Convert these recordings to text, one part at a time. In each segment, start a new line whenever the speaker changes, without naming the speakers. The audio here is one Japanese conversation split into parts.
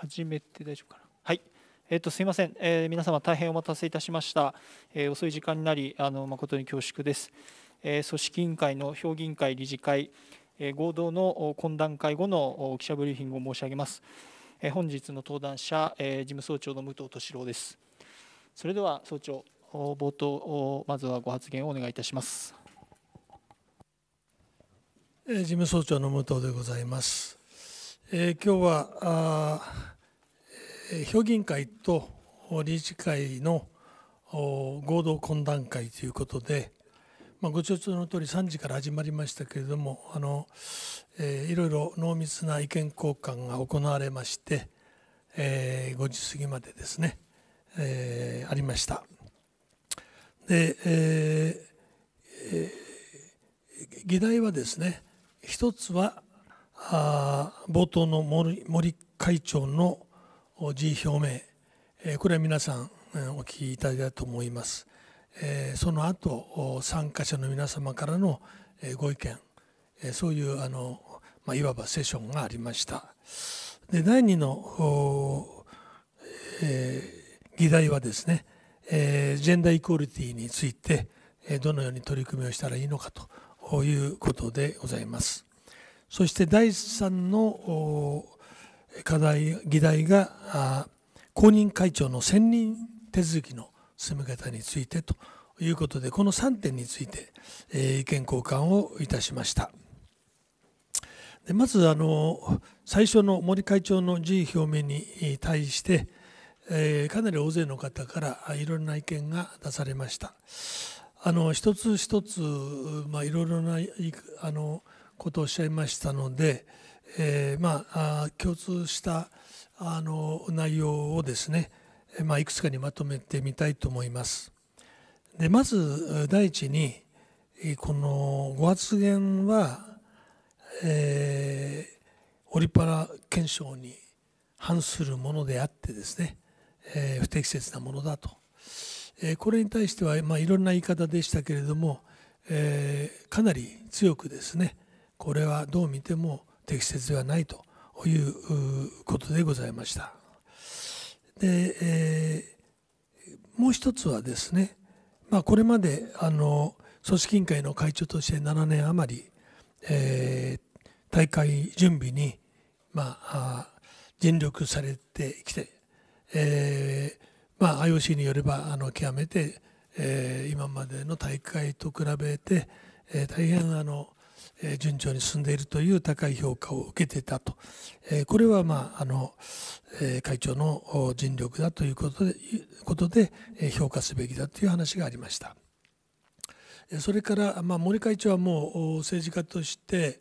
始めて大丈夫かな。はい。えっと、すいません、えー、皆様大変お待たせいたしました、えー、遅い時間になりあの誠に恐縮です、えー、組織委員会の評議員会理事会、え合同の懇談会後の記者ブリーフィングを申し上げます、え本日の登壇者、え事務総長の武藤敏郎ですそれでは総長冒頭まずはご発
言をお願いいたします事務総長の武藤でございますえ今日は評議員会と理事会の合同懇談会ということで、まあ、ご承知の通り3時から始まりましたけれどもあの、えー、いろいろ濃密な意見交換が行われまして、えー、5時過ぎまでですね、えー、ありました。で、えー、議題はですね一つは冒頭の森森会長の辞意表明、これは皆さんお聞きいただいたと思います。その後参加者の皆様からのご意見、そういうあの、まあ、いわばセッションがありました。で第2の、えー、議題はですね、えー、ジェンダーイクオリティについてどのように取り組みをしたらいいのかということでございます。そして第3の課題議題が公認会長の選任手続きの進め方についてということでこの3点について意見交換をいたしました。でまずあの最初の森会長の辞意表明に対して、えかなり大勢の方からいろいろな意見が出されました。あの一つ一つ、まあ、いろいろなあのことをおっしゃいましたので、えー、まあ共通したあの内容をですね、まあ、いくつかにまとめてみたいと思います。でまず第一にこのご発言は、えー、オリパラ憲章に反するものであってですね、えー、不適切なものだと、えー、これに対しては、まあ、いろんな言い方でしたけれども、えー、かなり強くですね、これはどう見ても適切ではないということでございました。で、えー、もう一つはですね、まあ、これまであの組織委員会の会長として7年余り、えー、大会準備に、まあ、あ尽力されてきて、えー、まあ、IOC によればあの極めて、えー、今までの大会と比べて、え大変あの順調に進んでいるという高い評価を受けていたと、これは、まあ、あの会長の尽力だということでことで評価すべきだという話がありました。それから、まあ、森会長はもう政治家として、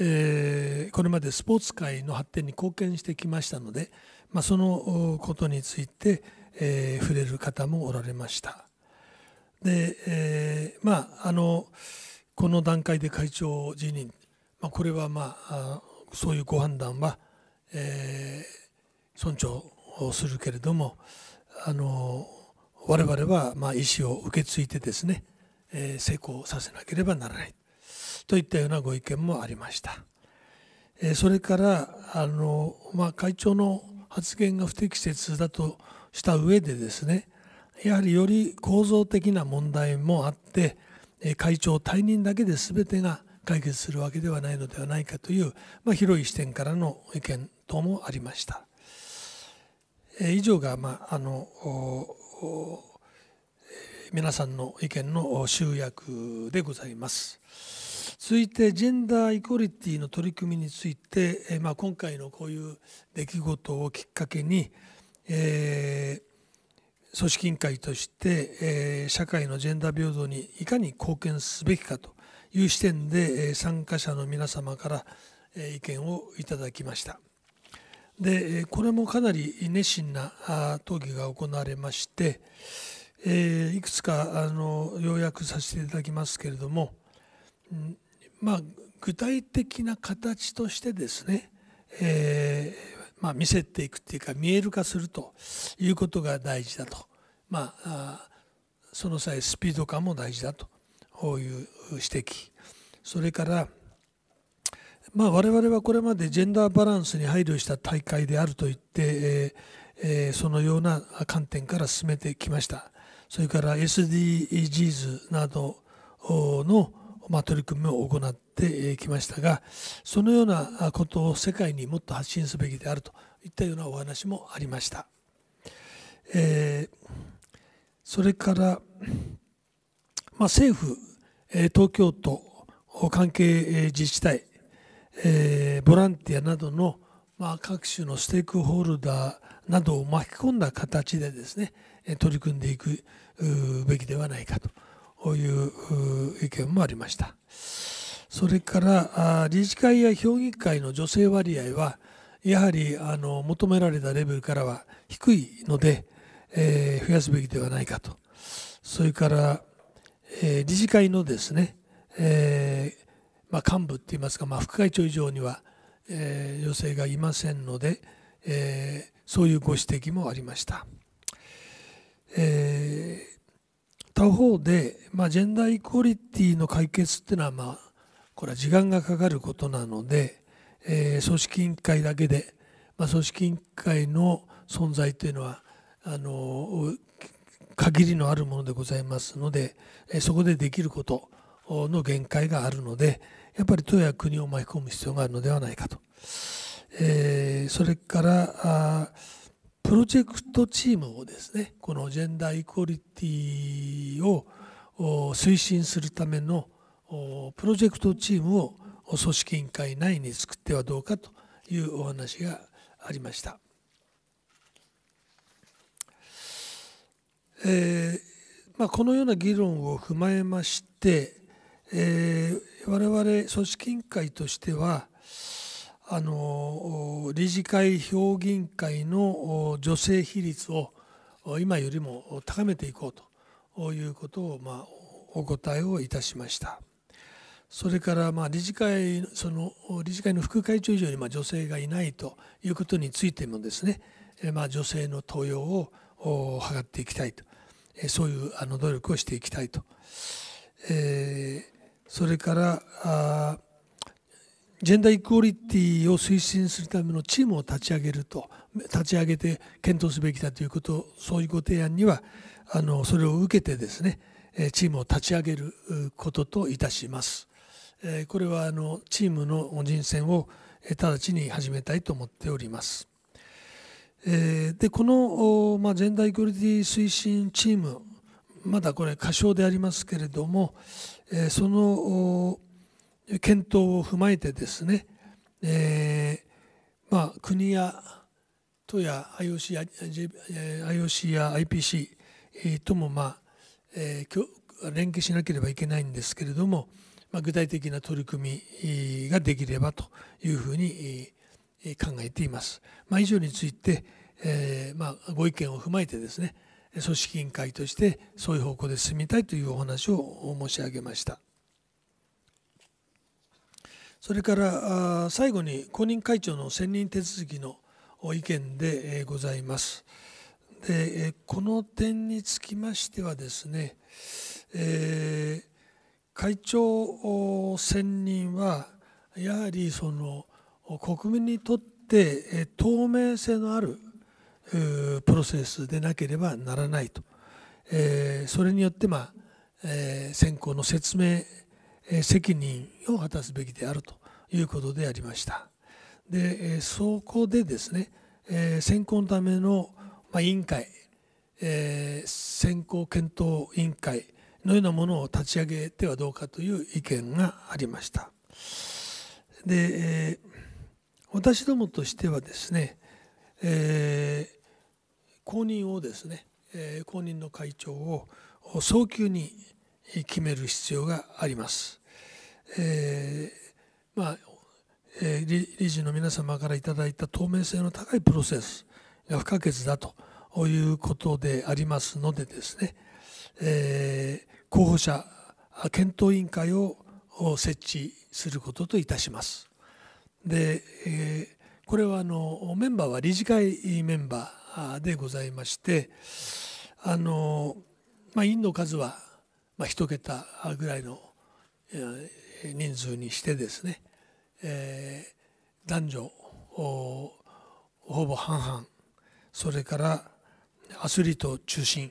えー、これまでスポーツ界の発展に貢献してきましたので、まあ、そのことについて、えー、触れる方もおられました。で、えー、まああのこの段階で会長辞任、まあ、これはまあそういうご判断は、えー、尊重するけれどもあの我々はまあ意思を受け継いでですね、えー、成功させなければならないといったようなご意見もありました。えー、それからあの、まあ、会長の発言が不適切だとした上でですねやはりより構造的な問題もあって会長退任だけで全てが解決するわけではないのではないかという、まあ、広い視点からの意見等もありました。え以上が、まあ、あの皆さんの意見の集約でございます。続いてジェンダーイコリティの取り組みについて、えまあ、今回のこういう出来事をきっかけに、えー組織委員会として、え社会のジェンダー平等にいかに貢献すべきかという視点で、え参加者の皆様から、え意見をいただきました。でこれもかなり熱心な討議が行われまして、えいくつかあの要約させていただきますけれども、まあ、具体的な形としてですね、えーまあ、見せていくっていうか見える化するということが大事だと、まあ、その際スピード感も大事だという指摘それから、まあ、我々はこれまでジェンダーバランスに配慮した大会であると言って、えー、そのような観点から進めてきましたそれから SDGs などのまあ、取り組みを行ってきましたがそのようなことを世界にもっと発信すべきであるといったようなお話もありました。えー、それから、まあ、政府東京都関係自治体、えー、ボランティアなどの、まあ、各種のステークホルダーなどを巻き込んだ形でですね取り組んでいくべきではないかと。という意見もありました。それから理事会や評議会の女性割合はやはりあの求められたレベルからは低いので、えー、増やすべきではないかとそれから、えー、理事会のですね、えー、まあ、幹部っていいますか、まあ、副会長以上には、え女性がいませんので、えそういうご指摘もありました。え他方で、まあ、ジェンダーイクオリティの解決っていうのは、まあ、これは時間がかかることなので、えー、組織委員会だけで、まあ、組織委員会の存在というのはあの限りのあるものでございますので、えそこでできることの限界があるのでやっぱり都や国を巻き込む必要があるのではないかと。えー、それからプロジェクトチームをですねこのジェンダーイコリティを推進するためのプロジェクトチームを組織委員会内に作ってはどうかというお話がありました。えー、まあ、このような議論を踏まえまして、えー、我々組織委員会としては、あの理事会評議員会の女性比率を今よりも高めていこうということを、まあ、お答えをいたしました。それからまあ理事会その理事会の副会長以上にまあ女性がいないということについてもですね、まあ、女性の登用を図っていきたいとそういうあの努力をしていきたいと、えー、それからあジェンダーイクオリティを推進するためのチームを立ち上げると立ち上げて検討すべきだということそういうご提案にはあのそれを受けてですねチームを立ち上げることといたします。これはあのチームの人選を直ちに始めたいと思っております。でこの、まジェンダーイクオリティ推進チームまだこれ過小でありますけれどもその検討を踏まえてですね、えー、まあ、国や都や IOC や IOC や IPC とも、まあえー、連携しなければいけないんですけれども、まあ、具体的な取り組みができればというふうに考えています。まあ、以上について、えー、まあ、ご意見を踏まえてですね組織委員会としてそういう方向で進みたいというお話を申し上げました。それから最後に公認会長の選任手続きの意見でございます。でこの点につきましてはですね、えー、会長選任はやはりその国民にとって透明性のあるプロセスでなければならないと、えー、それによって、まあえー、選考の説明責任を果たすべきであるということでありました。でそこでですね選考のための委員会選考検討委員会のようなものを立ち上げてはどうかという意見がありました。で私どもとしてはですね、えー、公認をですね、えー、公認の会長を早急に決める必要があります。えー、まあえー、理事の皆様からいただいた透明性の高いプロセスが不可欠だということでありますのでですね、えー、候補者検討委員会を設置することといたします。で、えー、これはあのメンバーは理事会メンバーでございましてあの、まあ、委員の数は、まあ、1桁ぐらいの、えー人数にしてですね、えー、男女ほぼ半々それからアスリート中心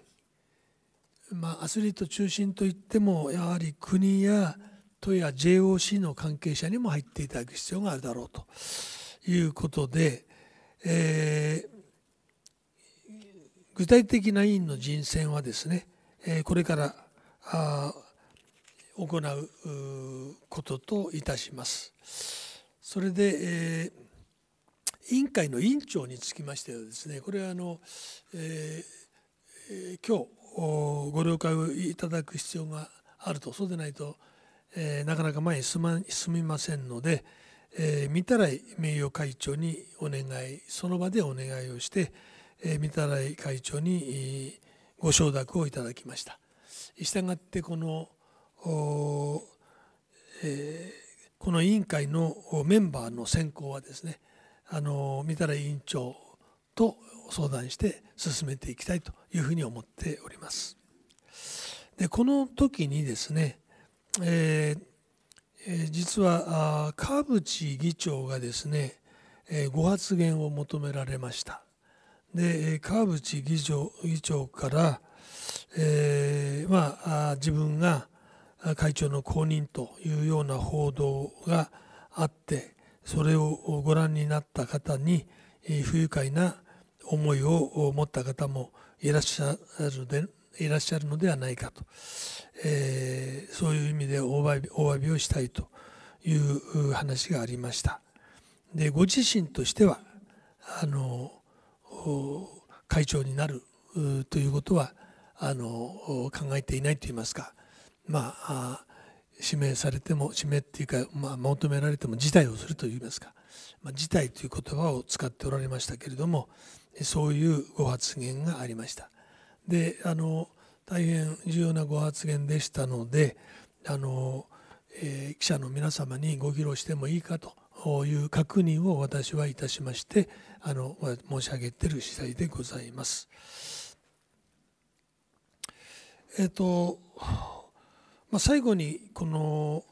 まあアスリート中心といってもやはり国や都や JOC の関係者にも入っていただく必要があるだろうということで、えー、具体的な委員の人選はですね、えー、これからあ行うことといたします。それで、えー、委員会の委員長につきましてはですねこれはあの、えー、今日ご了解をいただく必要があるとそうでないと、えー、なかなか前に進ま進みませんので、えー、三たらい名誉会長にお願いその場でお願いをして、えー、三たらい会長に、えー、ご承諾をいただきました。したがってこのえこの委員会のメンバーの選考はですねあの三田委員長と相談して進めていきたいというふうに思っております。でこの時にですね、えー実は川淵議長がですねご発言を求められましたで川淵議長議長から、えー、まあ、自分が会長の後任というような報道があってそれをご覧になった方に不愉快な思いを持った方もいらっしゃるでいらっしゃるのではないかと、えー、そういう意味でお詫びお詫びをしたいという話がありました。でご自身としてはあの会長になるということはあの考えていないといいますかまあ指名されても指名っていうか、まあ、求められても辞退をするといいますか、まあ、辞退という言葉を使っておられましたけれどもそういうご発言がありました。であの大変重要なご発言でしたのであの、えー、記者の皆様にご披露してもいいかという確認を私はいたしましてあの申し上げている次第でございます。えっ、とまあ、最後にこの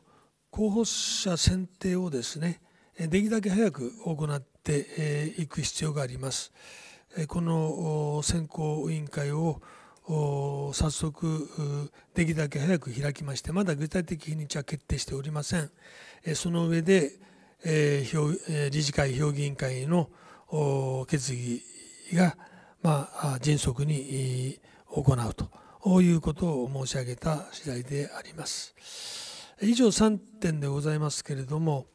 候補者選定をですねできるだけ早く行っていく必要があります。この選考委員会を早速できるだけ早く開きましてまだ具体的日にちは決定しておりませんその上で理事会評議員会の決議が、ま迅速に行うと。こういうことを申し上げた次第であります。以上3点でございますけれども、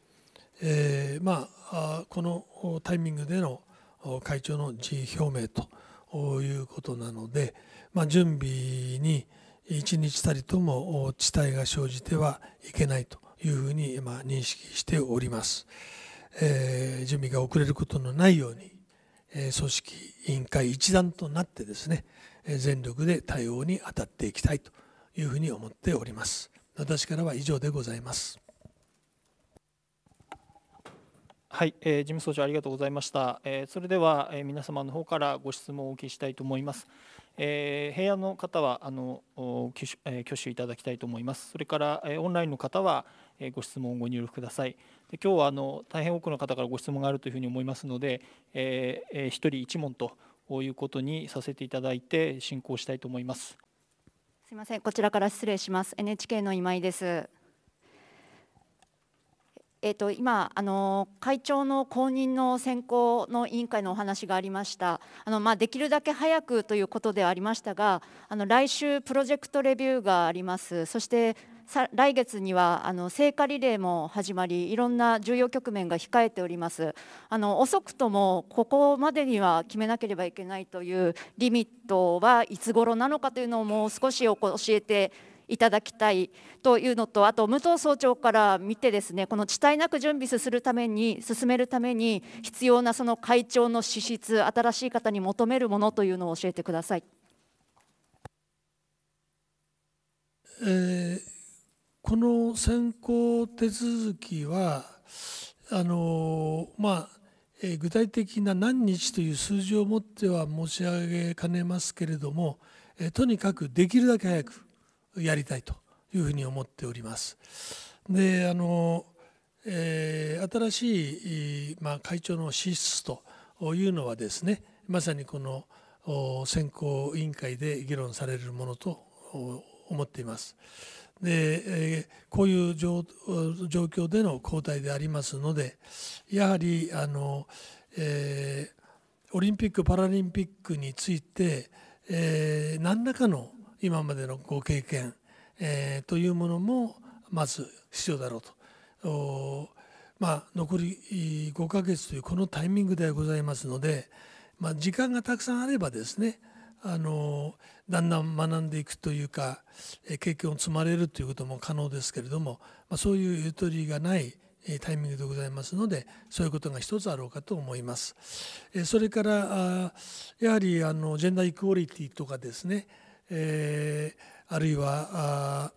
えー、まあ、このタイミングでの会長の辞意表明ということなので、まあ、準備に一日たりとも遅滞が生じてはいけないというふうに今認識しております。えー、準備が遅れることのないように、え組織委員会一団となってですね、全力で対応に当たっていきたいというふうに思っております私からは以上でございますはい、
えー、事務総長ありがとうございました、えー、それでは、えー、皆様の方からご質問をお受けしたいと思います、えー、平野の方はあの挙手,、えー、挙手いただきたいと思いますそれから、えー、オンラインの方は、えー、ご質問をご入力くださいで今日はあの大変多くの方からご質問があるというふうに思いますので、えーえー、1人一問とういうことにさせていただいて進行したいと思います
すいませんこちらから失礼します NHK の今井ですえーと、今あの、会長の後任の選考の委員会のお話がありましたあの、まあ、できるだけ早くということでありましたがあの来週、プロジェクトレビューがありますそして来月にはあの聖火リレーも始まりいろんな重要局面が控えておりますあの遅くともここまでには決めなければいけないというリミットはいつ頃なのかというのをもう少し教えていただきたいというのとあと武藤総長から見てですねこの遅滞なく準備するために進めるために必要なその会長の資質新しい方に求めるものというのを教えてください。
えーこの選考手続きはあのまあ具体的な何日という数字をもっては申し上げかねますけれどもとにかくできるだけ早くやりたいというふうに思っております。であの、えー、新しい、まあ、会長の資質というのはですねまさにこの選考委員会で議論されるものと思っています。でこういう状況での交代でありますのでやはりあの、えー、オリンピック・パラリンピックについて、えー、何らかの今までのご経験、えー、というものもまず必要だろうと、まあ、残り5ヶ月というこのタイミングではございますので、まあ、時間がたくさんあればですねあのだんだん学んでいくというか経験を積まれるということも可能ですけれども、まあ、そういうゆとりがないタイミングでございますのでそういうことが一つあろうかと思います。それからやはりあのジェンダーイクオリティとかですね、えー、あるいは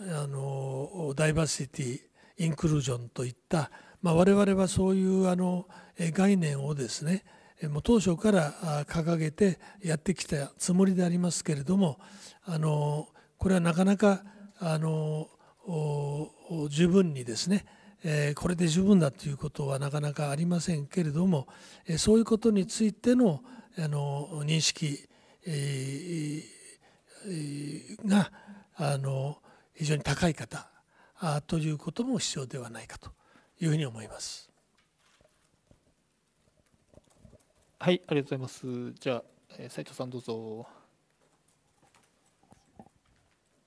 あのダイバーシティインクルージョンといった、まあ、我々はそういうあの概念をですねもう当初から掲げてやってきたつもりでありますけれどもあのこれはなかなかあの十分にですねこれで十分だということはなかなかありませんけれどもそういうことについてのあの認識があの非常に高い方ということも必要ではないかというふうに思います。
はい、ありがとうございます。じゃあ、えー、斉藤さんどうぞ。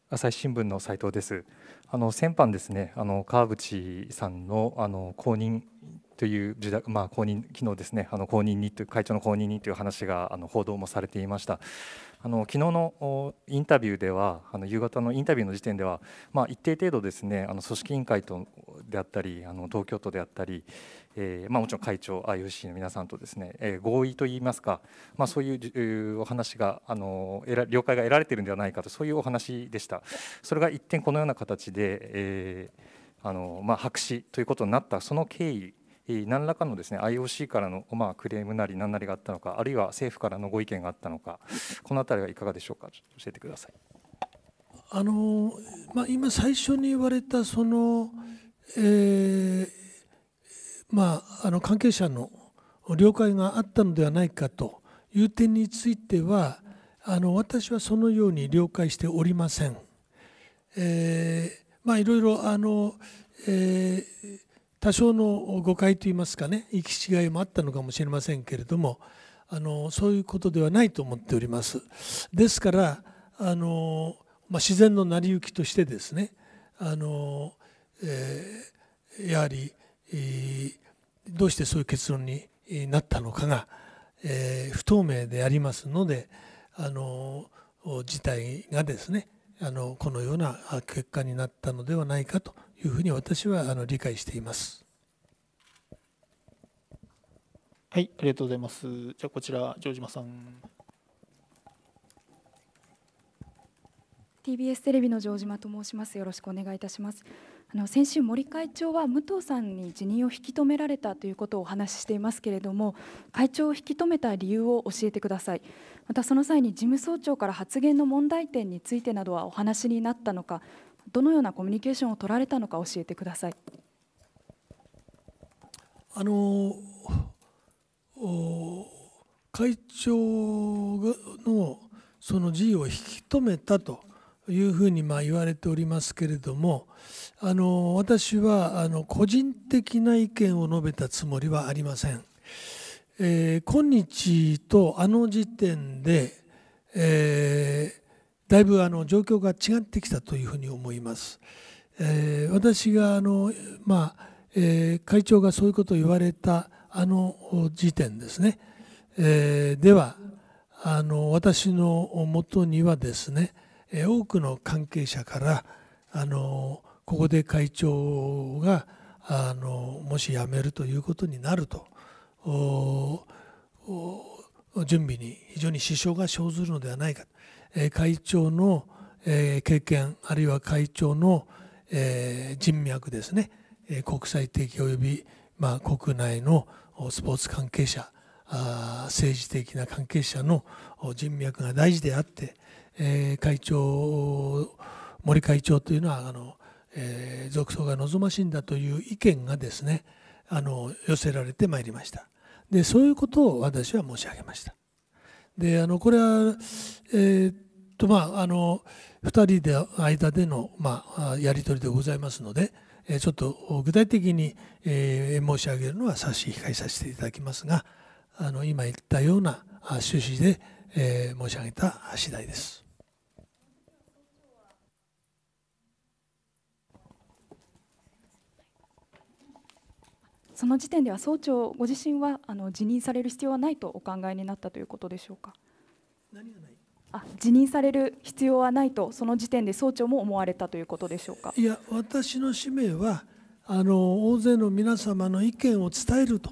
朝日新聞の斉藤です。あの先般ですね、あの川口さんのあの公認という受諾、まあ公認昨日ですね、あの公認にという会長の公認にという話があの報道もされていました。あの昨日のインタビューではあの夕方のインタビューの時点では、まあ、一定程度ですねあの組織委員会とであったりあの東京都であったりえーまあ、もちろ
ん会長 IOC の皆さんとですね、えー、合意といいますか、まあ、そういうお話があの了解が得られているのではないかとそういうお話でしたそれが一転このような形で、えーあのまあ、白紙ということになったその経緯何らかのですね IOC からのまあクレームなり何なりがあったのかあるいは政府からのご意見があったのか
この辺りはいかがでしょうか教えてください。
あのまあ、今最初に言われたその、えー、まあ、あの関係者の了解があったのではないかという点についてはあの私はそのように了解しておりません。えー、まあ、いろいろあの、えー、多少の誤解といいますかね行き違いもあったのかもしれませんけれどもあのそういうことではないと思っております。ですからあの、まあ、自然の成り行きとしてですねあの、えー、やはりどうしてそういう結論になったのかが、えー、不透明でありますのであの事態がですねあのこのような結果になったのではないかというふうに私はあの理解しています。はい、ありがとうございま
す。じゃこちら城島さん。
TBS テレビの城島と申します。よろしくお願いいたします。あの先週、森会長は武藤さんに辞任を引き止められたということをお話ししていますけれども、会長を引き止めた理由を教えてください、またその際に事務総長から発言の問題点についてなどはお話になったのか、どのようなコミュニケーションを取られたのか教えてください。
あの会長のその辞意を引き止めたというふうにまあ言われておりますけれどもあの私はあの個人的な意見を述べたつもりはありません。えー、今日とあの時点で、えー、だいぶあの状況が違ってきたというふうに思います。えー、私があの、まあえ会長がそういうことを言われたあの時点ですね、えではあの私のもとにはですね多くの関係者からあのここで会長があのもし辞めるということになると準備に非常に支障が生ずるのではないか、え会長の、え経験あるいは会長の、え人脈ですね、え国際的及び、ま国内のスポーツ関係者政治的な関係者の人脈が大事であってえー、会長森会長というのはあの、えー、続投が望ましいんだという意見がですねあの寄せられてまいりましたでそういうことを私は申し上げましたであのこれは、えー、っとまああの2人で間での、まあ、やり取りでございますので、えー、ちょっと具体的に、えー、申し上げるのは差し控えさせていただきますがあの今言ったような趣旨で、えー、申し上げた次第です。
その時点では総長ご自身はあの辞任される必要はないとお考えになったということでしょうか。何がないあ辞任される必要はないと、その時点で総長も思われたということでしょう
かいや、私の使命は、あの大勢の皆様の意見を伝えると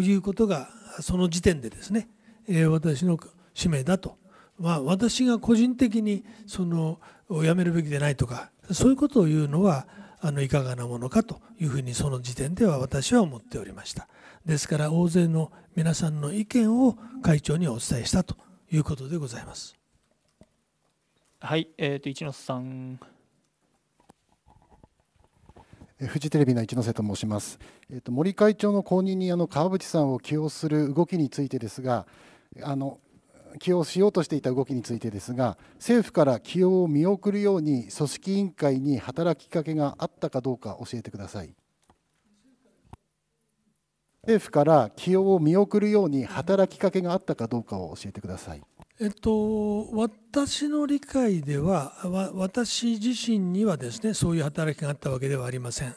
いうことが、その時点でですね、えー、私の使命だと、まあ、私が個人的にその辞めるべきでないとか、そういうことを言うのは、あのいかがなものかというふうにその時点では私は思っておりましたですから大勢の皆さんの意見を会長にお伝えしたということでございます
はい、えーと、一ノ瀬さん
フジテレビの一ノ瀬と申します、えーと森会長の後任にあの川淵さんを起用する動きについてですがあの起用しようとしていた動きについてですが政府から起用を見送るように組織委員会に働きかけがあったかどうか教えてください政府から起用を見送るように働きかけがあったかどうかを教えてください。
えっと、私の理解では私自身にはですねそういう働きがあったわけではありません。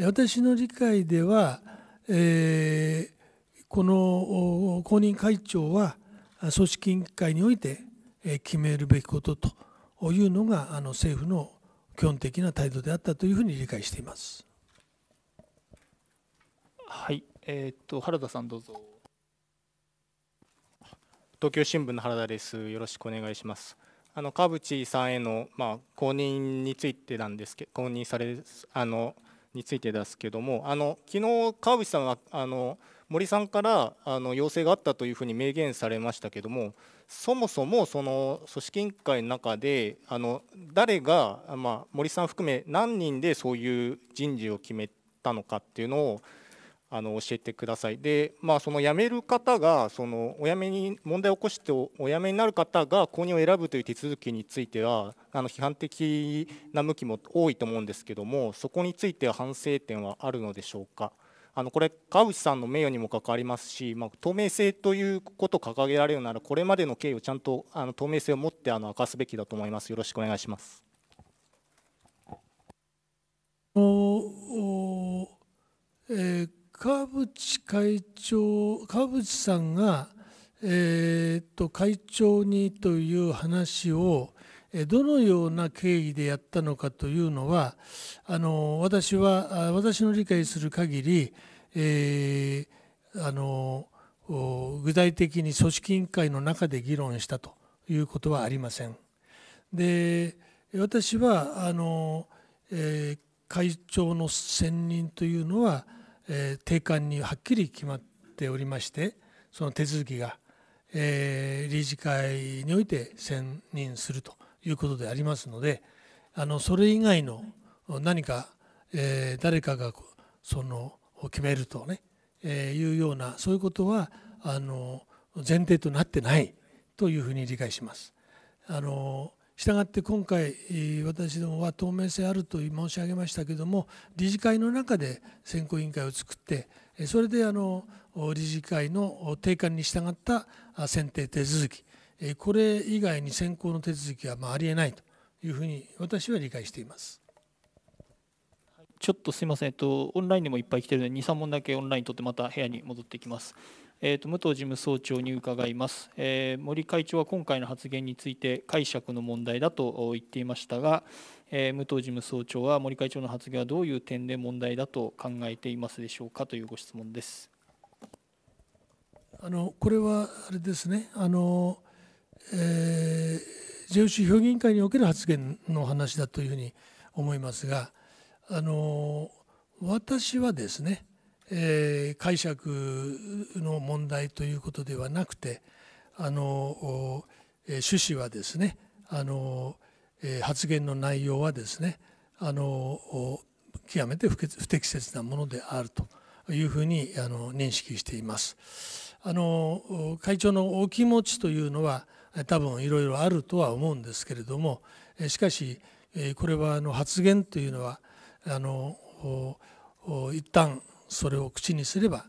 私の理解では、えー、この公認会長は組織委員会において決めるべきことというのがあの政府の基本的な態度であったというふうに理解しています。
はい、えっ、と原田さんどうぞ。東京新聞の原田です。よろしくお願いします。あの川淵さんへのまあ公認についてなんですけど、公認されあのについてですけども、あの昨日川淵さんはあの森さんからあの要請があったというふうに明言されましたけどもそもそもその組織委員会の中であの誰が、まあ、森さん含め何人でそういう人事を決めたのかっていうのをあの教えてくださいで、まあ、その辞める方がそのお辞めに問題を起こしてお辞めになる方が購入を選ぶという手続きについてはあの批判的な向きも多いと思うんですけどもそこについては反省点はあるのでしょうか。あのこれ川淵さんの名誉にも関わりますし、まあ、透明性ということを掲げられるならこれまでの経緯をちゃんとあの透明性を持ってあの明かすべきだと思いますよろしくお願いします。
おえー、川淵会長川淵さんが、えー、っと会長にという話を、どのような経緯でやったのかというのはあの私は私の理解する限り、えー、あの具体的に組織委員会の中で議論したということはありません。で私はあの、えー、会長の選任というのは、えー、定款にはっきり決まっておりましてその手続きが、えー、理事会において選任するということでありますのであのそれ以外の何か、えー、誰かがその決めるとね、えー、いうようなそういうことはあの前提となってないというふうに理解します。あのしたがって今回私どもは透明性あると申し上げましたけども理事会の中で選考委員会を作ってそれであの理事会の定款に従った選定手続きこれ以外に選考の手続きはまあありえないというふうに私は理解しています。
ちょっとすみません、えっと、オンラインでもいっぱい来てるので、2、3問だけオンライン取って、また部屋に戻ってきます。えーと、と武藤事務総長に伺います、えー、森会長は今回の発言について解釈の問題だと言っていましたが、えー、武藤事務総長は森会長の発言はどういう点で問題だと考えていますでしょうかというご質問です
あのこれはあれですねあのえー、JOC 評議員会における発言の話だというふうに思いますがあの私はですね、えー、解釈の問題ということではなくてあの、えー、趣旨はですねあの、えー、発言の内容はですねあの極めて不適切なものであるというふうにあの認識しています。あの会長のお気持ちというのは多分いろいろあるとは思うんですけれどもしかしこれはあの発言というのはあの一旦それを口にすれば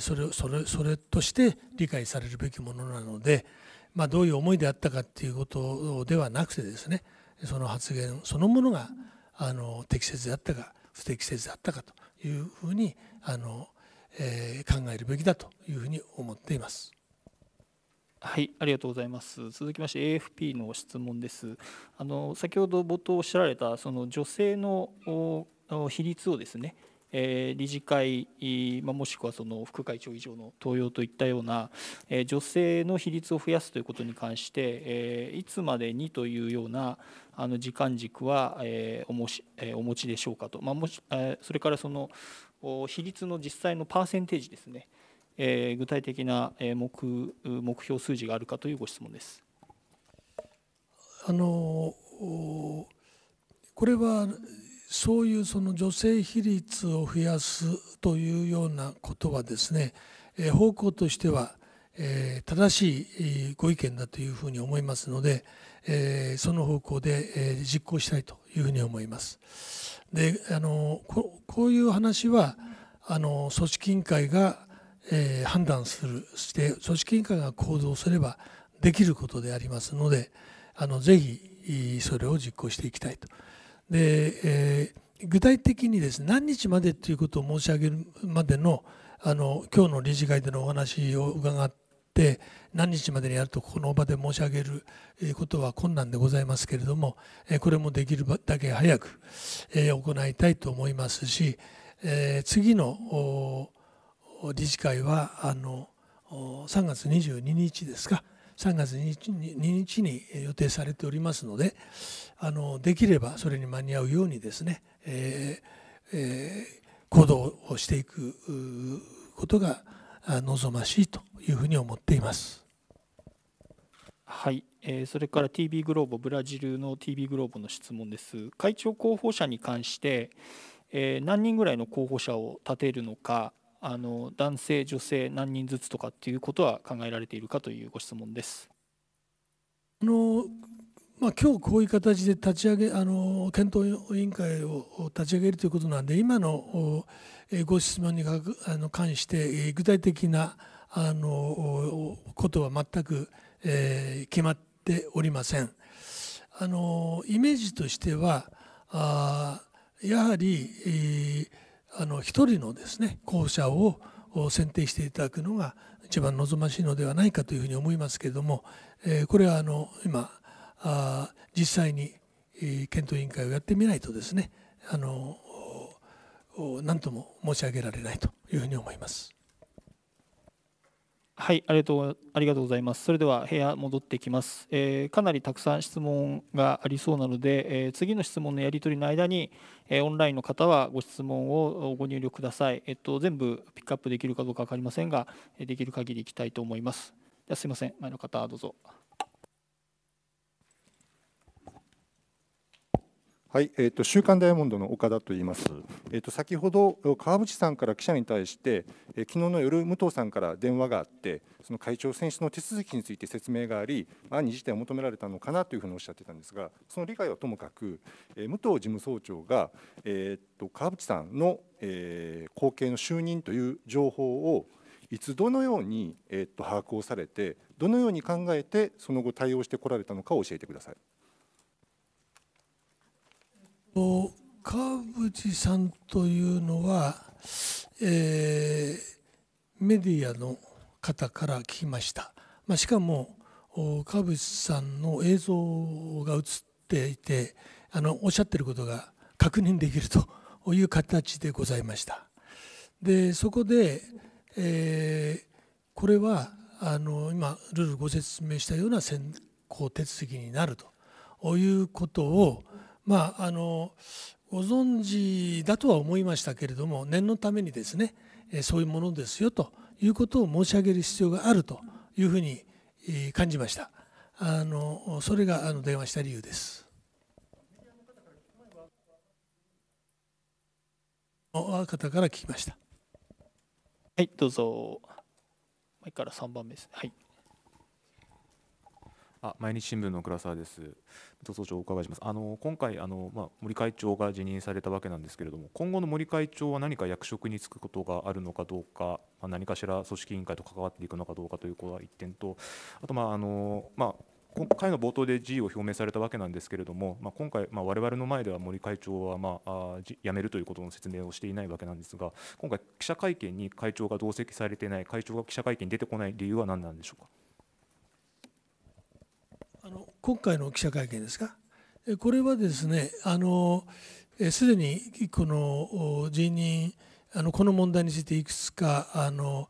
それそれそれとして理解されるべきものなので、まあ、どういう思いであったかっていうことではなくてですねその発言そのものがあの適切であったか不適切であったかというふうにあの、えー、考えるべきだというふうに思っています。
はい、ありがとうございます。続きまして AFP の質問です。あの先ほど冒頭おっしゃられたその女性の比率をですね、えー、理事会、まもしくはその副会長以上の登用といったような、えー、女性の比率を増やすということに関して、えー、いつまでにというようなあの時間軸は、えおもし、えお持ちでしょうかと、まあ、もしえそれからその比率の実際のパーセンテージですねえー、具体的な目目標数字があるかというご質問です。
あのこれはそういうその女性比率を増やすというようなことはですね、え方向としては、え正しいご意見だというふうに思いますので、えその方向で、え実行したいというふうに思います。であのこういう話はあの組織委員会がえー、判断するして組織委員会が行動すればできることでありますのであのぜひそれを実行していきたいと。で、えー、具体的にですね何日までということを申し上げるまでのあの今日の理事会でのお話を伺って何日までにやるとこの場で申し上げることは困難でございますけれどもこれもできるだけ早く行いたいと思いますし次の理事会はあの3月22日ですか3月22日に予定されておりますのであのできればそれに間に合うようにですね、えーえー、行動をしていくことが望ましいというふうに思っています。はい、えそ
れから TB グローブブラジルの TB グローブの質問です会長候補者に関して、え何人ぐらいの候補者を立てるのかあの男性女性何人ずつとかっていうことは考えられているかというご質問です。
あのまあ、今日こういう形で立ち上げあの検討委員会を立ち上げるということなんで今のご質問にあの関して具体的なあのことは全く、え決まっておりません。あのイメージとしてはあやはり、えーあの一人のですね候補者を選定していただくのが一番望ましいのではないかというふうに思いますけれども、えー、これはあの今あ実際に検討委員会をやってみないとですねあの何とも申し上げられないというふうに思います。
はい、ありがとうありがとうございます。それでは部屋戻ってきます、えー、かなりたくさん質問がありそうなので、えー、次の質問のやり取りの間に、えー、オンラインの方はご質問をご入力ください。えっと全部ピックアップできるかどうか分かりませんが、できる限り行きたいと思います。じゃ、すいません、前の方どうぞ。
はい、えーと、週刊ダイヤモンドの岡田と言います、えーと、先ほど川淵さんから記者に対して、えー、昨日の夜、武藤さんから電話があって、その会長選出の手続きについて説明があり、案に自点を求められたのかなというふうにおっしゃってたんですが、その理解はともかく、えー、武藤事務総長が、えーと、川淵さんの、えー、後継の就任という情報を、いつどのように、えー、と把握をされて、どのように考えて、その後、対応してこられたのかを教えてください。
と川淵さんというのは、えー、メディアの方から聞きました、まあ、しかも川淵さんの映像が映っていてあのおっしゃってることが確認できるという形でございましたでそこで、えー、これはあの今ルールご説明したような選考手続きになるということをまああのご存知だとは思いましたけれども念のためにですねそういうものですよということを申し上げる必要があるというふうに感じましたあのそれがあの電話した理由です方から聞きましたはいどうぞ
前から3番目ですねはい
あ毎日新聞の倉沢です。総長お伺いします。あの今回あのまあ、森会長が辞任されたわけなんですけれども、今後の森会長は何か役職に就くことがあるのかどうか、まあ、何かしら組織委員会と関わっていくのかどうかということは一点と、あとまああのまあ今回の冒頭で辞意を表明されたわけなんですけれども、まあ、今回、まあ、我々の前では森会長は、まあ、辞めるということの説明をしていないわけなんですが、今回、記者会見に会長が同席されていない、会長が記者会見に出てこない理由は何なんでしょうか。
あの今回の記者会見ですか、これはですね、すでにこの辞任、あのこの問題についていくつかあの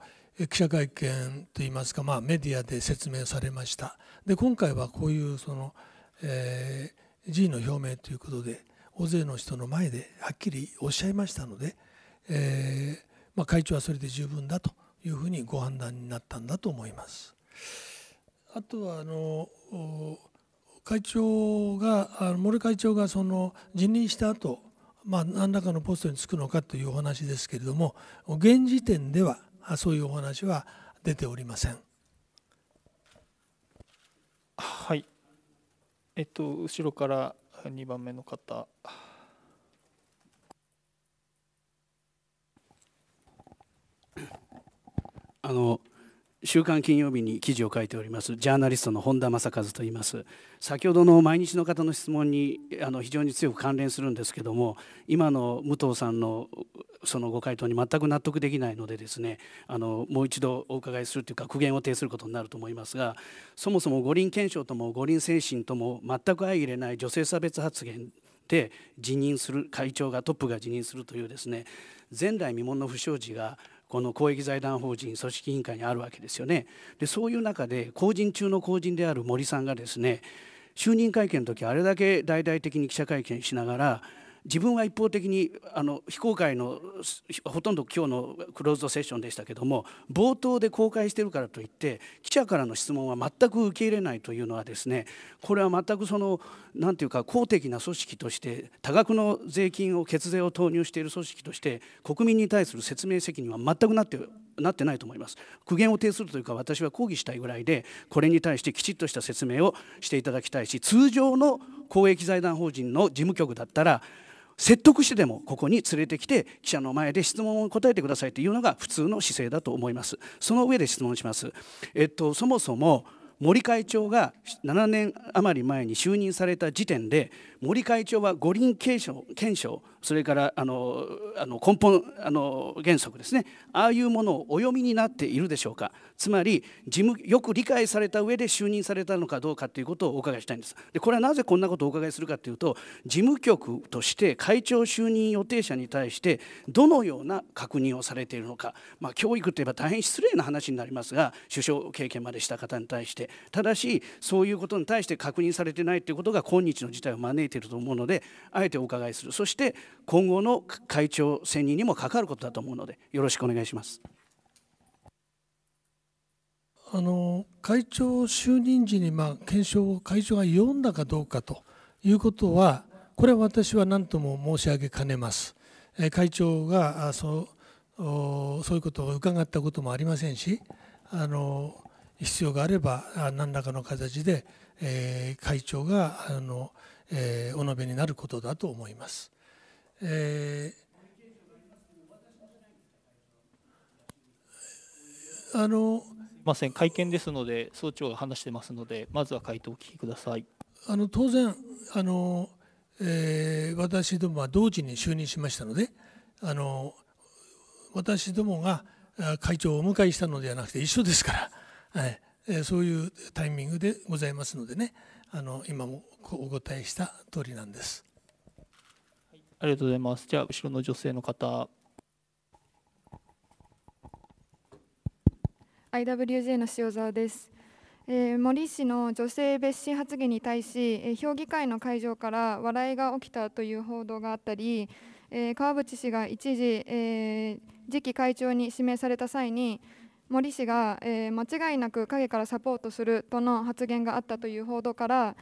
記者会見といいますか、まあ、メディアで説明されました。で今回はこういうその、えー、G の表明ということで大勢の人の前ではっきりおっしゃいましたので、えー、まあ、会長はそれで十分だというふうにご判断になったんだと思います。あとはあの会長が森会長がその辞任した後まあ、何らかのポストに就くのかというお話ですけれども現時点ではそういうお話は出ておりません。
はい、えっと、後ろから2番目の方。
あの週刊金曜日に記事を書いておりますジャーナリストの本田正和と言います先ほどの毎日の方の質問にあの非常に強く関連するんですけども今の武藤さんのそのご回答に全く納得できないのでですねあのもう一度お伺いするというか苦言を呈することになると思いますがそもそも五輪憲章とも五輪精神とも全く相入れない女性差別発言で辞任する会長がトップが辞任するというですね前代未聞の不祥事がこの公益財団法人組織委員会にあるわけですよね。でそういう中で公人中の公人である森さんがですね就任会見の時あれだけ大々的に記者会見しながら自分は一方的にあの非公開のほとんど今日のクローズドセッションでしたけども冒頭で公開してるからといって記者からの質問は全く受け入れないというのはですねこれは全くそのんていうか公的な組織として多額の税金を血税を投入している組織として国民に対する説明責任は全くなってなってないと思います苦言を呈するというか私は抗議したいぐらいでこれに対してきちっとした説明をしていただきたいし通常の公益財団法人の事務局だったら説得してでもここに連れてきて記者の前で質問を答えてくださいというのが普通の姿勢だと思いますその上で質問します、えっと、そもそも森会長が7年余り前に就任された時点で森会長は五輪憲章憲章それからあのあの根本あの原則ですねああいうものをお読みになっているでしょうかつまり事務よく理解された上で就任されたのかどうかということをお伺いしたいんですでこれはなぜこんなことをお伺いするかというと事務局として会長就任予定者に対してどのような確認をされているのか、まあ、教育といえば大変失礼な話になりますが首相経験までした方に対してただしそういうことに対して確認されてないということが今日の事態を招いてていると思うのであえてお伺いするそして今後の会長選任にも関わることだと思うのでよろしくお願いします。
あの会長就任時に、まあ、検証を会長が読んだかどうかということはこれは私は何とも申し上げかねます。え会長があそうそういうことを伺ったこともありませんしあの必要があれば何らかの形で、えー、会長があのえー、お述べになることだと思います。えー、あのす
ません会見ですので総長が話してますのでまずは回答をお聞きください。
あの当然あの、えー、私どもは同時に就任しましたのであの私どもが会長をお迎えしたのではなくて一緒ですから、はい、そういうタイミングでございますのでね。あの今もお答えした通りなんです。
ありがとうございます。じゃあ後ろの女性の方。
IWJ の塩沢です。えー、森氏の女性蔑視発言に対し、えー、評議会の会場から笑いが起きたという報道があったり、えー、川淵氏が一時、えー、次期会長に指名された際に、森氏が、えー、間違いなく影からサポートするとの発言があったという報道から、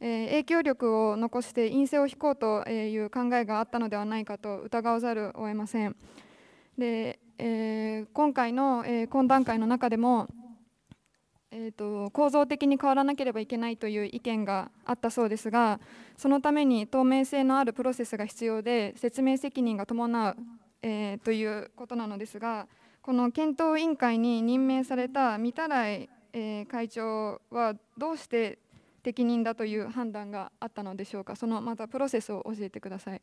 えー、影響力を残して陰性を引こうという考えがあったのではないかと疑わざるを得ません。でえー、今回の、えー、懇談会の中でも、えーと、構造的に変わらなければいけないという意見があったそうですがそのために透明性のあるプロセスが必要で説明責任が伴う、えー、ということなのですが。この検討委員会に任命された御手洗、会長はどうして適任だという判断があったのでしょうか、そのまたプロセスを教えてください。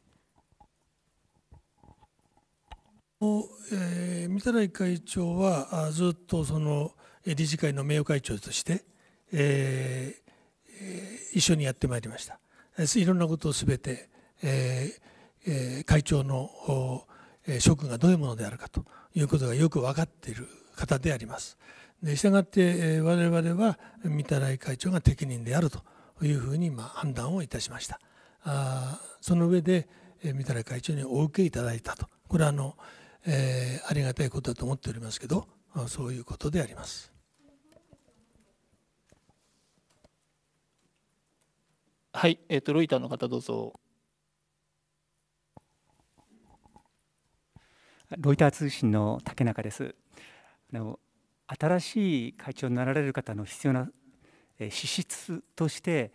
えー、三田来会長はずっとその理事会の名誉会長として、えー、一緒にやってまいりましたいろんなことをすべて、えー、会長の職がどういうものであるかということがよく分かっている方であります。でしたがって我々は御手洗会長が適任であるというふうにま判断をいたしました。あその上で御手洗会長にお受けいただいたとこれはあの、えありがたいことだと思っておりますけどそういうことであります。
はい、えーとロイターの方どうぞ。
ロイター通信の竹中ですあの新しい会長になられる方の必要な資質として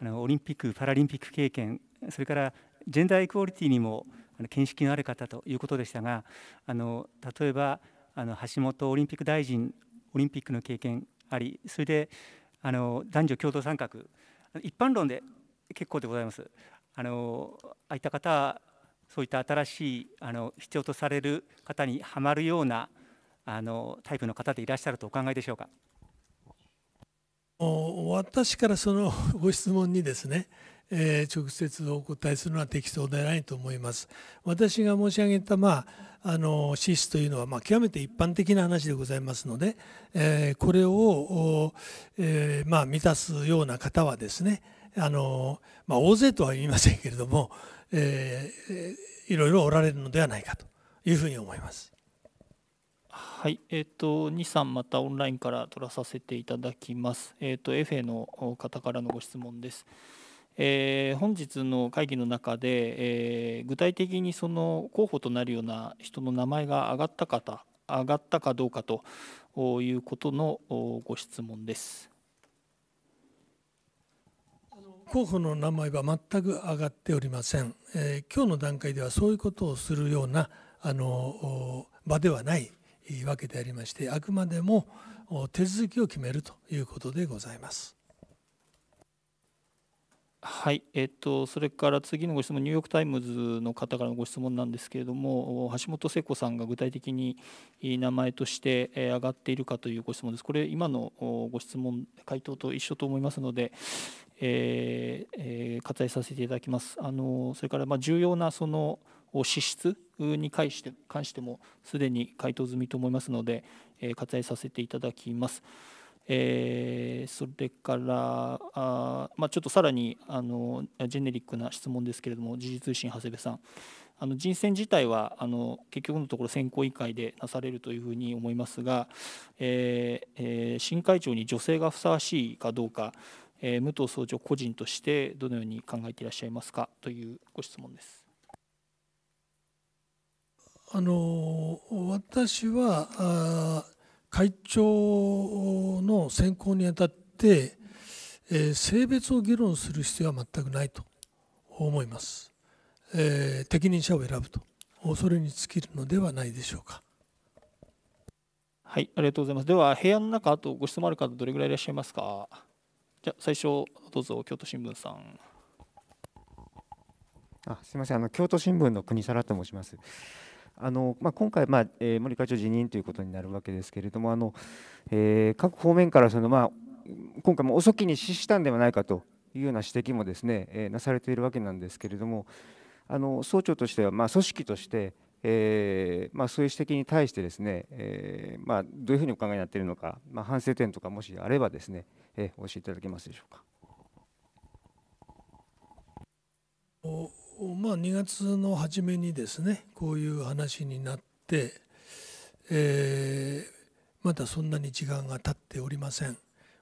あのオリンピック・パラリンピック経験それからジェンダーエクオリティにも見識のある方ということでしたがあの例えばあの橋本オリンピック大臣オリンピックの経験ありそれであの男女共同参画一般論で結構でございますあのああいった方そういった新しいあの必要とされる方にはまるようなあのタイプの方でいらっしゃるとお考えでしょうか
私からそのご質問にですね、えー、直接お答えするのは適当でないと思います。私が申し上げた、まあ、あの資質というのは、まあ、極めて一般的な話でございますので、えー、これを、えー、まあ、満たすような方はですね、あの、まあ、大勢とは言いませんけれども、えー、いろいろおられるのではないかというふうに思います。はい、えっ、ー、と2、3
またオンラインから取らさせていただきます。えっ、ー、とエフェの方からのご質問です。えー、本日の会議の中で、えー、具体的にその候補となるような人の名前が上がった方上がったかどうかということのご質問です。
候補の名前は全く上がっておりません、えー、今日の段階ではそういうことをするようなあの場ではないわけでありましてあくまでも手続きを決めるということでございます。
はい、えっと、それから次のご質問、ニューヨーク・タイムズの方からのご質問なんですけれども、橋本聖子さんが具体的に名前として上がっているかというご質問です。これ、今のご質問、回答と一緒と思いますので、えーえー、割愛させていただきます。あのそれからま重要なその支出に関して関しても、すでに回答済みと思いますので、えー、割愛させていただきます。えー、それからあ、まあ、ちょっとさらにあのジェネリックな質問ですけれども時事通信長谷部さんあの人選自体はあの結局のところ選考委員会でなされるというふうに思いますが、えーえー、新会長に女性がふさわしいかどうか、えー、武藤総長個人としてどのように考えていらっしゃいますかというご質問です。
あの私は会長の選考にあたって、えー、性別を議論する必要は全くないと思います、えー、適任者を選ぶと恐れに尽きるのではないでしょうかはいありがとうござい
ますでは部屋の中あとご質問ある方どれぐらいいらっしゃいますかじゃ最初どうぞ京都新聞さん
あすみませんあの京都新聞の国皿と申しますあのまあ、今回、まあえー、森会長辞任ということになるわけですけれども、あのえー、各方面からその、まあ、今回も遅きに死したんではないかというような指摘もですね、えー、なされているわけなんですけれども、あの総長としては、まあ、組織として、えーまあ、そういう指摘に対してですね、えーまあ、どういうふうにお考えになっているのか、まあ、反省点とかもしあればですね、えー、お教えいただけますでしょうか。
まあ、2月の初めにですねこういう話になって、えー、まだそんなに時間が経っておりません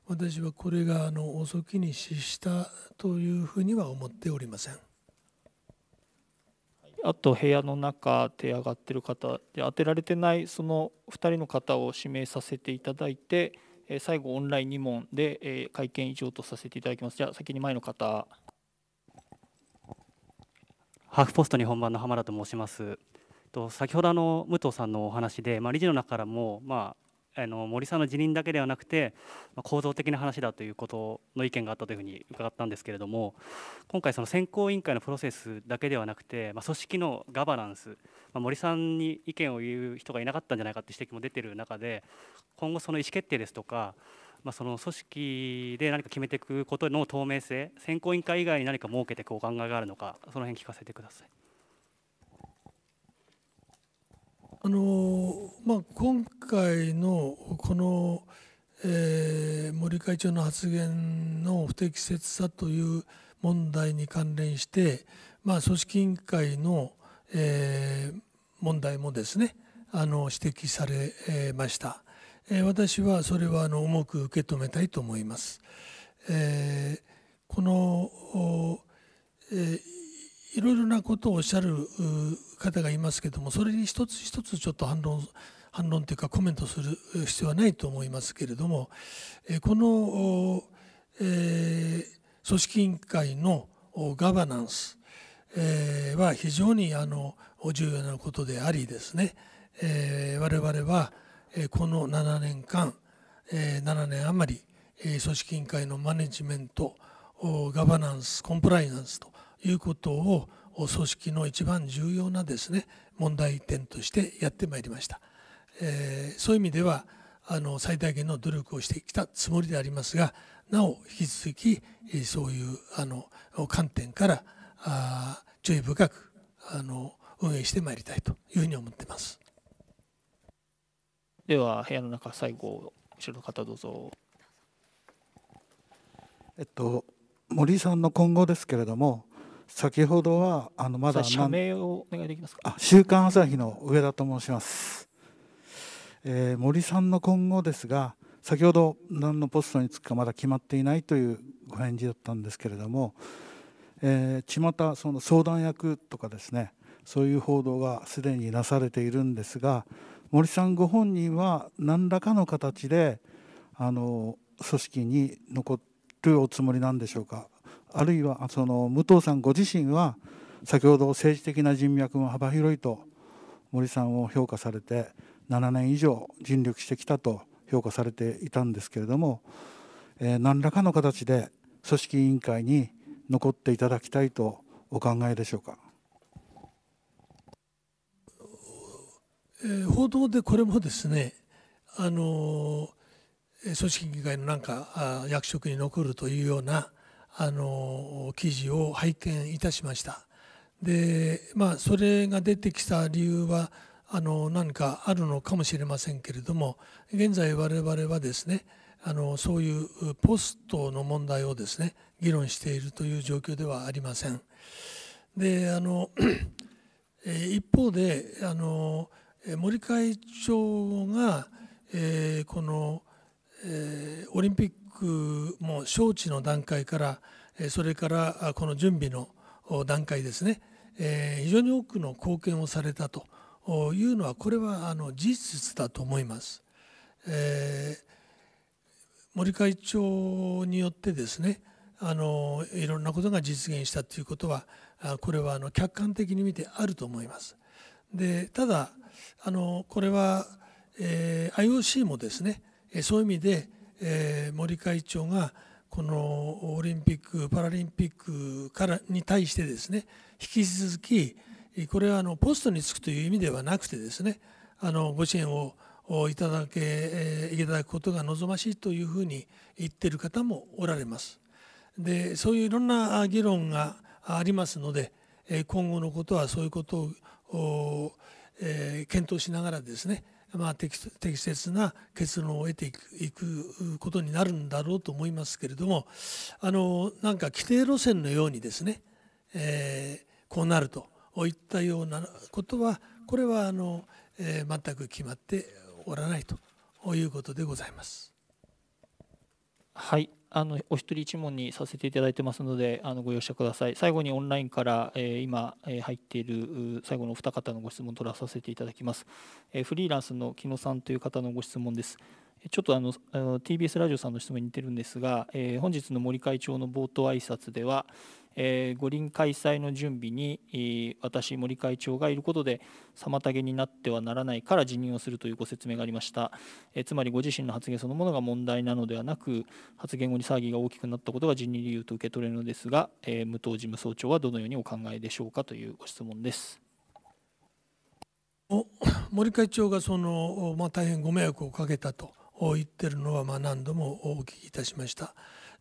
私はこれがあの遅きに失したというふうには思っておりません
あと部屋の中手上がってる方で当てられてないその2人の方を指名させていただいて最後オンライン2問で会見以上とさせていただきますじゃあ先に前の方ハーフポスト日本版の浜田と申しますと先ほどあの武藤さんのお話で、まあ、理事の中からも、まあ、あの森さんの辞任だけではなくて、まあ、構造的な話だということの意見があったというふうに伺ったんですけれども今回その選考委員会のプロセスだけではなくて、まあ、組織のガバナンス、まあ、森さんに意見を言う人がいなかったんじゃないかという指摘も出ている中で今後その意思決定ですとかまあ、その組織で何か決めていくことの透明性選考委員会以外に何か設けていくお考えがあるのかその辺聞かせてください。
あのまあ、今回のこの、えー、森会長の発言の不適切さという問題に関連して、まあ、組織委員会の、えー、問題もですねあの指摘されました。私はそれはあの重く受け止めたいと思います。えー、この、えー、いろいろなことをおっしゃる方がいますけどもそれに一つ一つちょっと反論反論というかコメントする必要はないと思いますけれども、えー、この、えー、組織委員会のガバナンス、えー、は非常にあの重要なことでありですね、えー、我々はこの7年間7年余り組織委員会のマネジメントガバナンスコンプライアンスということを組織の一番重要なですね問題点としてやってまいりました、えそういう意味ではあの最大限の努力をしてきたつもりでありますがなお引き続きそういうあの観点からあ注意深くあの運営してまいりたいというふうに思っています。
では部屋の中最後後ろの方どうぞ。
えっと森さんの今後ですけれども先ほどはあのまだ社名
をお願いできますか。週刊
朝日の上田と申します。えー、森さんの今後ですが先ほど何のポストにつくかまだ決まっていないというご返事だったんですけれども、えー、巷その相談役とかですねそういう報道がすでになされているんですが森さんご本人は何らかの形であの組織に残るおつもりなんでしょうかあるいはその武藤さんご自身は先ほど政治的な人脈も幅広いと森さんを評価されて7年以上尽力してきたと評価されていたんですけれども、えー、何らかの形で組織委員会に残っていただきたいとお考えでしょうか。
え報道でこれもですねあの組織委員会のなんか役職に残るというようなあの記事を拝見いたしました。でまあそれが出てきた理由はあの何かあるのかもしれませんけれども現在我々はですねあのそういうポストの問題をですね議論しているという状況ではありません。であの一方であの森会長が、えー、この、えー、オリンピックも招致の段階からそれからこの準備の段階ですね、えー、非常に多くの貢献をされたというのはこれはあの事実だと思います。え森会長によってですねあのいろんなことが実現したということはこれはあの客観的に見てあると思います。でただあのこれは、えー、IOC もですねそういう意味で、えー、森会長がこのオリンピック・パラリンピックからに対してですね引き続きこれはあのポストにつくという意味ではなくてですねあのご支援をいただけいただくことが望ましいというふうに言っている方もおられます。でそういういろんな議論がありますので今後のことはそういうことをえー、検討しながらですね、まあ、適切な結論を得ていくことになるんだろうと思いますけれどもあのなんか規定路線のようにですね、えー、こうなるといったようなことはこれはあの、えー、全く決まっておらないということでございます。
はいあのお一人一問にさせていただいてますのであのご容赦ください最後にオンラインから、えー、今、えー、入っている最後のお二方のご質問を取らさせていただきます、えー、フリーランスの木野さんという方のご質問ですちょっとあの TBS ラジオさんの質問に似てるんですが、えー、本日の森会長の冒頭挨拶ではえー、五輪開催の準備に私、森会長がいることで妨げになってはならないから辞任をするというご説明がありました、えー、つまりご自身の発言そのものが問題なのではなく、発言後に騒ぎが大きくなったことが辞任理由と受け取れるのですが、えー、武藤事務総長はどのようにお考えでしょうかというご質問です。
森会長がその、まあ、大変ご迷惑をかけたと言ってるのは、まあ、何度もお聞きいたしました。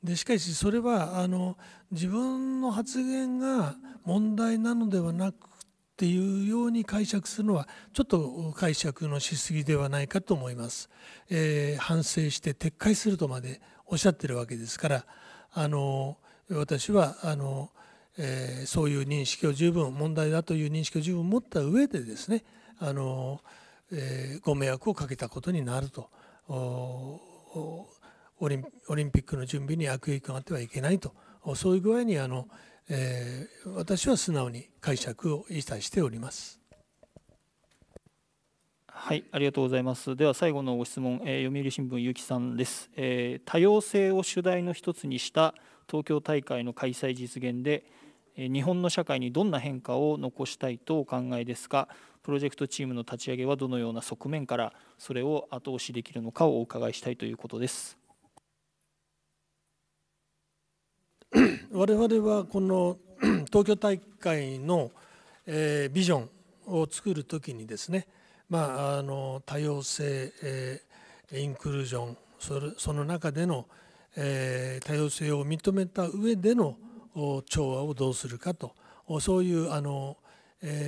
でしかしそれはあの自分の発言が問題なのではなくっていうように解釈するのはちょっと解釈のしすぎではないかと思います。えー、反省して撤回するとまでおっしゃってるわけですからあの私はあの、えー、そういう認識を十分問題だという認識を十分持った上でですねあの、えー、ご迷惑をかけたことになると。オリンピックの準備に悪影響があってはいけないとそういう具合にあの、えー、私は素直に解釈を一切しております。
はい、ありがとうございます。では最後のご質問、えー、読売新聞ゆきさんです、えー、多様性を主題の一つにした東京大会の開催実現で、え日本の社会にどんな変化を残したいとお考えですか。プロジェクトチームの立ち上げはどのような側面からそれを後押しできるのかをお伺いし
たいということです。我々はこの 東京大会の、ビジョンを作るときにですね、まあ、あの多様性、インクルージョンそれその中での、多様性を認めた上での調和をどうするかとそういうあの、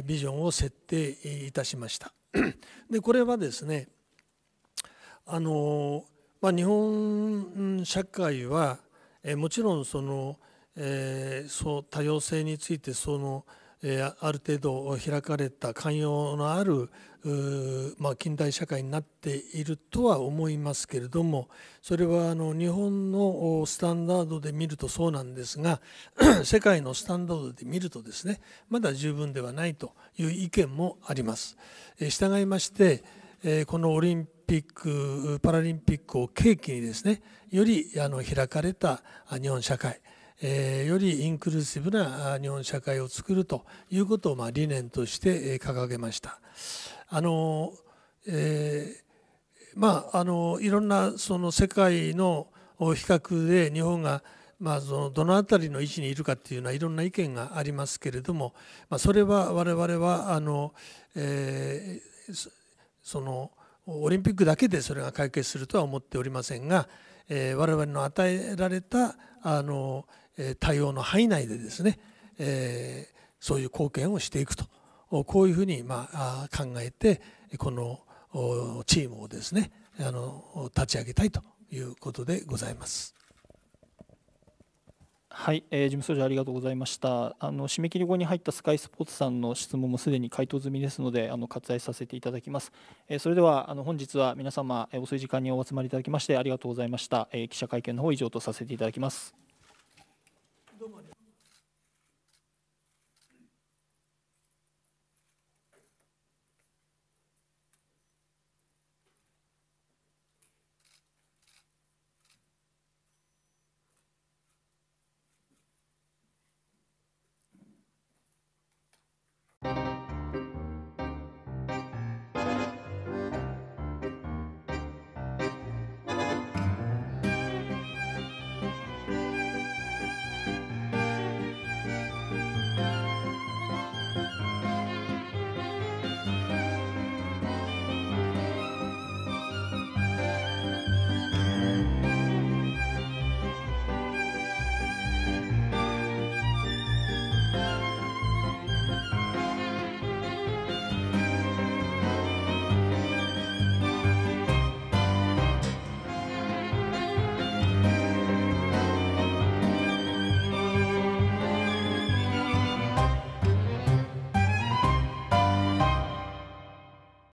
ビジョンを設定いたしました。でこれはですねあの、まあ、日本社会は、えもちろんそのえー、そう多様性についてその、えー、ある程度開かれた寛容のある、まあ、近代社会になっているとは思いますけれどもそれはあの日本のスタンダードで見るとそうなんですが 世界のスタンダードで見るとですねまだ十分ではないという意見もあります。えー、従いまして、えー、このオリンピック・パラリンピックを契機にですねよりあの開かれた日本社会えよりインクルーシブな日本社会を作るということをま理念として掲げました。あのえまあ、あのいろんなその世界の比較で日本がまあ、そのどの辺りの位置にいるかっていうのはいろんな意見がありますけれども、まあ、それは我々はあの、えー、そのオリンピックだけでそれが解決するとは思っておりませんが、えー、我々の与えられたあの、対応の範囲内でですね、えそういう貢献をしていくとこういうふうにまあ考えてこのチームをですねあの立ち上げたいということでございます。はい、えー、事務
総長ありがとうございました。あの締め切り後に入ったスカイスポーツさんの質問もすでに回答済みですので、あの割愛させていただきます。えー、それではあの本日は皆様、えー、遅い時間にお集まりいただきましてありがとうございました。えー、記者会見の方以上とさせていただきます。